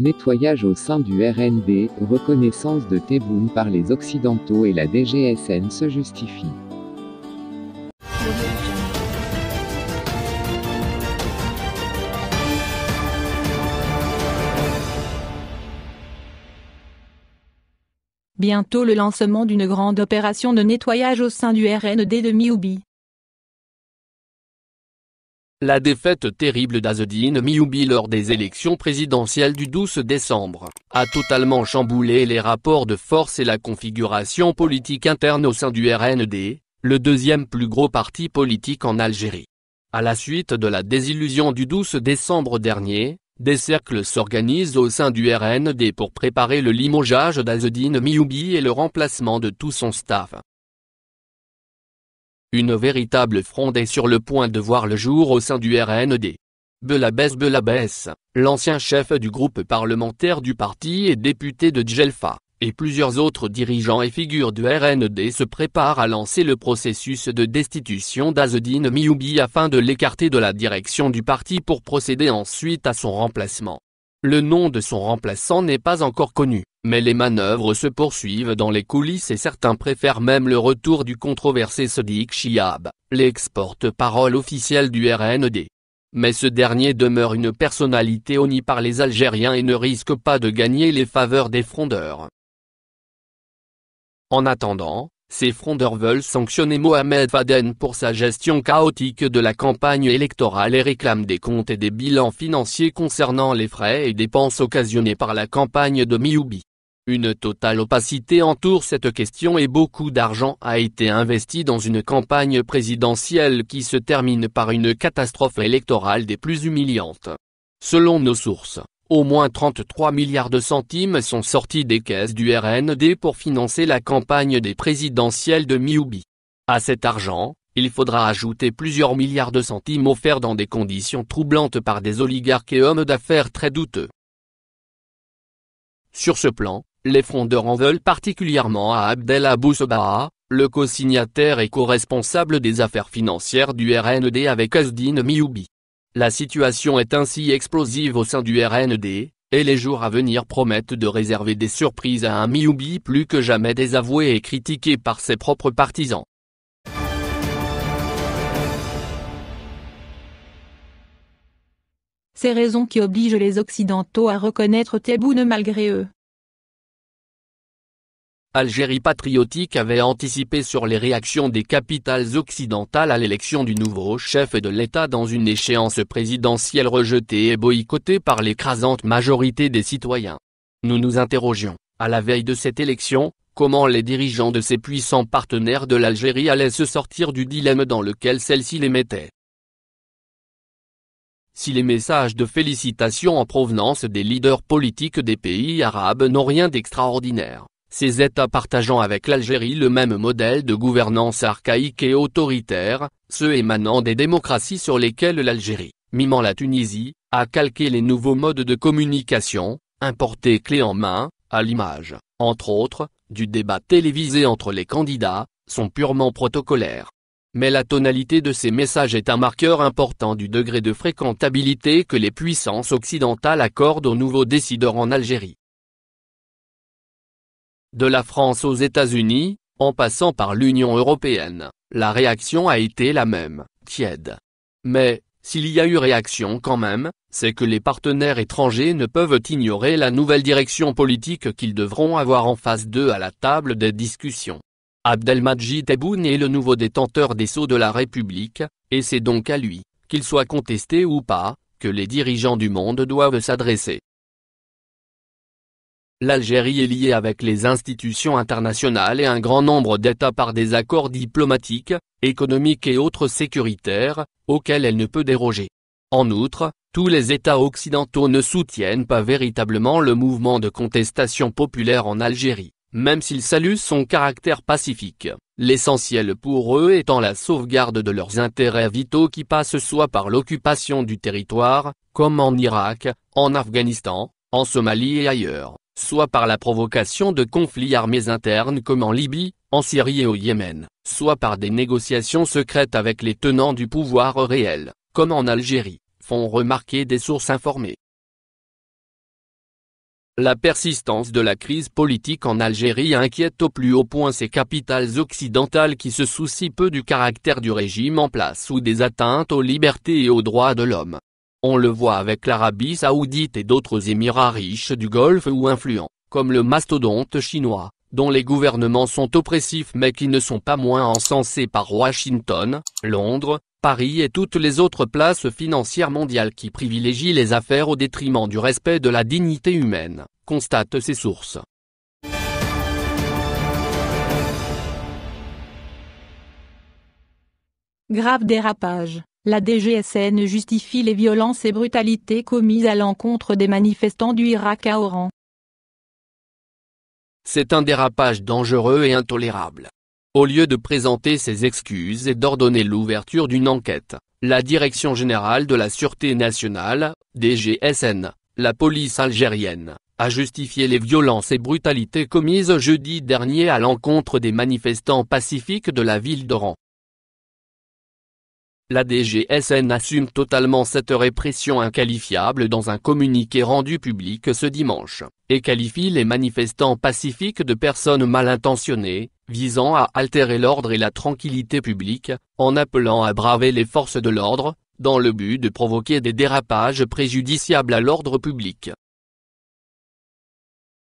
Nettoyage au sein du RND, reconnaissance de Tebboune par les Occidentaux et la DGSN se justifie. Bientôt le lancement d'une grande opération de nettoyage au sein du RND de Mioubi. La défaite terrible d'Azedine Mioubi lors des élections présidentielles du 12 décembre, a totalement chamboulé les rapports de force et la configuration politique interne au sein du RND, le deuxième plus gros parti politique en Algérie. À la suite de la désillusion du 12 décembre dernier, des cercles s'organisent au sein du RND pour préparer le limogeage d'Azedine Mioubi et le remplacement de tout son staff. Une véritable fronde est sur le point de voir le jour au sein du RND. Belabès Belabès, l'ancien chef du groupe parlementaire du parti et député de Djelfa, et plusieurs autres dirigeants et figures du RND se préparent à lancer le processus de destitution d'Azedine Mioubi afin de l'écarter de la direction du parti pour procéder ensuite à son remplacement. Le nom de son remplaçant n'est pas encore connu. Mais les manœuvres se poursuivent dans les coulisses et certains préfèrent même le retour du controversé Sadiq Chiab, l'exporte-parole officiel du RND. Mais ce dernier demeure une personnalité honnie par les Algériens et ne risque pas de gagner les faveurs des frondeurs. En attendant, ces frondeurs veulent sanctionner Mohamed Faden pour sa gestion chaotique de la campagne électorale et réclament des comptes et des bilans financiers concernant les frais et dépenses occasionnés par la campagne de Mioubi. Une totale opacité entoure cette question et beaucoup d'argent a été investi dans une campagne présidentielle qui se termine par une catastrophe électorale des plus humiliantes. Selon nos sources, au moins 33 milliards de centimes sont sortis des caisses du RND pour financer la campagne des présidentielles de Miubi. À cet argent, il faudra ajouter plusieurs milliards de centimes offerts dans des conditions troublantes par des oligarques et hommes d'affaires très douteux. Sur ce plan, les frondeurs en veulent particulièrement à Abdel Abou le co-signataire et co-responsable des affaires financières du RND avec Asdine Mioubi. La situation est ainsi explosive au sein du RND, et les jours à venir promettent de réserver des surprises à un Mioubi plus que jamais désavoué et critiqué par ses propres partisans. Ces raisons qui obligent les Occidentaux à reconnaître Tebboune malgré eux. Algérie patriotique avait anticipé sur les réactions des capitales occidentales à l'élection du nouveau chef de l'État dans une échéance présidentielle rejetée et boycottée par l'écrasante majorité des citoyens. Nous nous interrogions, à la veille de cette élection, comment les dirigeants de ces puissants partenaires de l'Algérie allaient se sortir du dilemme dans lequel celle-ci les mettait. Si les messages de félicitations en provenance des leaders politiques des pays arabes n'ont rien d'extraordinaire, ces États partageant avec l'Algérie le même modèle de gouvernance archaïque et autoritaire, ceux émanant des démocraties sur lesquelles l'Algérie, mimant la Tunisie, a calqué les nouveaux modes de communication, importés clé en main, à l'image, entre autres, du débat télévisé entre les candidats, sont purement protocolaires. Mais la tonalité de ces messages est un marqueur important du degré de fréquentabilité que les puissances occidentales accordent aux nouveaux décideurs en Algérie. De la France aux États-Unis, en passant par l'Union européenne, la réaction a été la même, tiède. Mais, s'il y a eu réaction quand même, c'est que les partenaires étrangers ne peuvent ignorer la nouvelle direction politique qu'ils devront avoir en face d'eux à la table des discussions. Abdelmadjid Tebboune est le nouveau détenteur des sceaux de la République, et c'est donc à lui, qu'il soit contesté ou pas, que les dirigeants du monde doivent s'adresser. L'Algérie est liée avec les institutions internationales et un grand nombre d'États par des accords diplomatiques, économiques et autres sécuritaires, auxquels elle ne peut déroger. En outre, tous les États occidentaux ne soutiennent pas véritablement le mouvement de contestation populaire en Algérie, même s'ils saluent son caractère pacifique, l'essentiel pour eux étant la sauvegarde de leurs intérêts vitaux qui passent soit par l'occupation du territoire, comme en Irak, en Afghanistan, en Somalie et ailleurs soit par la provocation de conflits armés internes comme en Libye, en Syrie et au Yémen, soit par des négociations secrètes avec les tenants du pouvoir réel, comme en Algérie, font remarquer des sources informées. La persistance de la crise politique en Algérie inquiète au plus haut point ces capitales occidentales qui se soucient peu du caractère du régime en place ou des atteintes aux libertés et aux droits de l'homme. On le voit avec l'Arabie saoudite et d'autres émirats riches du Golfe ou influents, comme le mastodonte chinois, dont les gouvernements sont oppressifs mais qui ne sont pas moins encensés par Washington, Londres, Paris et toutes les autres places financières mondiales qui privilégient les affaires au détriment du respect de la dignité humaine, constatent ces sources. Grave dérapage la DGSN justifie les violences et brutalités commises à l'encontre des manifestants du Irak à Oran. C'est un dérapage dangereux et intolérable. Au lieu de présenter ses excuses et d'ordonner l'ouverture d'une enquête, la Direction générale de la Sûreté nationale, DGSN, la police algérienne, a justifié les violences et brutalités commises jeudi dernier à l'encontre des manifestants pacifiques de la ville d'Oran. La DGSN assume totalement cette répression inqualifiable dans un communiqué rendu public ce dimanche, et qualifie les manifestants pacifiques de personnes mal intentionnées, visant à altérer l'ordre et la tranquillité publique, en appelant à braver les forces de l'ordre, dans le but de provoquer des dérapages préjudiciables à l'ordre public.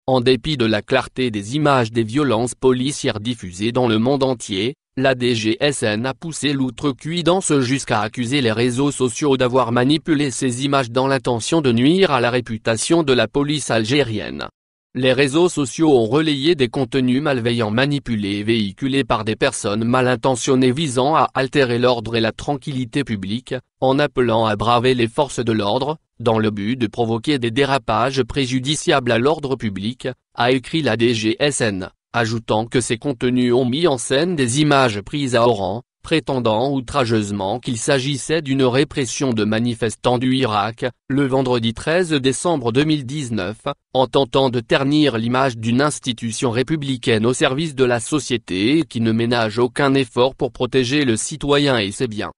En dépit de la clarté des images des violences policières diffusées dans le monde entier, la DGSN a poussé l'outrecuidance jusqu'à accuser les réseaux sociaux d'avoir manipulé ces images dans l'intention de nuire à la réputation de la police algérienne. Les réseaux sociaux ont relayé des contenus malveillants manipulés et véhiculés par des personnes mal intentionnées visant à altérer l'ordre et la tranquillité publique, en appelant à braver les forces de l'ordre, dans le but de provoquer des dérapages préjudiciables à l'ordre public, a écrit la DGSN ajoutant que ces contenus ont mis en scène des images prises à Oran, prétendant outrageusement qu'il s'agissait d'une répression de manifestants du Irak, le vendredi 13 décembre 2019, en tentant de ternir l'image d'une institution républicaine au service de la société et qui ne ménage aucun effort pour protéger le citoyen et ses biens.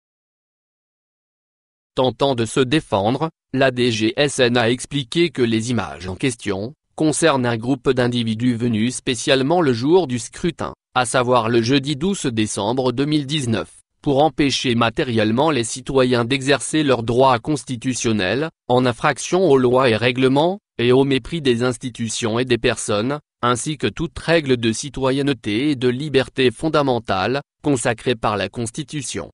Tentant de se défendre, la DGSN a expliqué que les images en question, concerne un groupe d'individus venus spécialement le jour du scrutin, à savoir le jeudi 12 décembre 2019, pour empêcher matériellement les citoyens d'exercer leurs droits constitutionnels, en infraction aux lois et règlements, et au mépris des institutions et des personnes, ainsi que toute règle de citoyenneté et de liberté fondamentale, consacrée par la Constitution.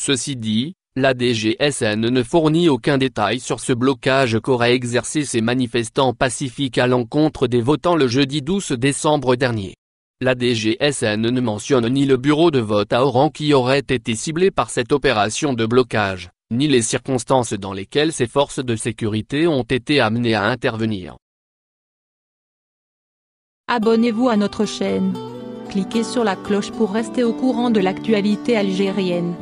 Ceci dit, la DGSN ne fournit aucun détail sur ce blocage qu'auraient exercé ces manifestants pacifiques à l'encontre des votants le jeudi 12 décembre dernier. La DGSN ne mentionne ni le bureau de vote à Oran qui aurait été ciblé par cette opération de blocage, ni les circonstances dans lesquelles ces forces de sécurité ont été amenées à intervenir. Abonnez-vous à notre chaîne. Cliquez sur la cloche pour rester au courant de l'actualité algérienne.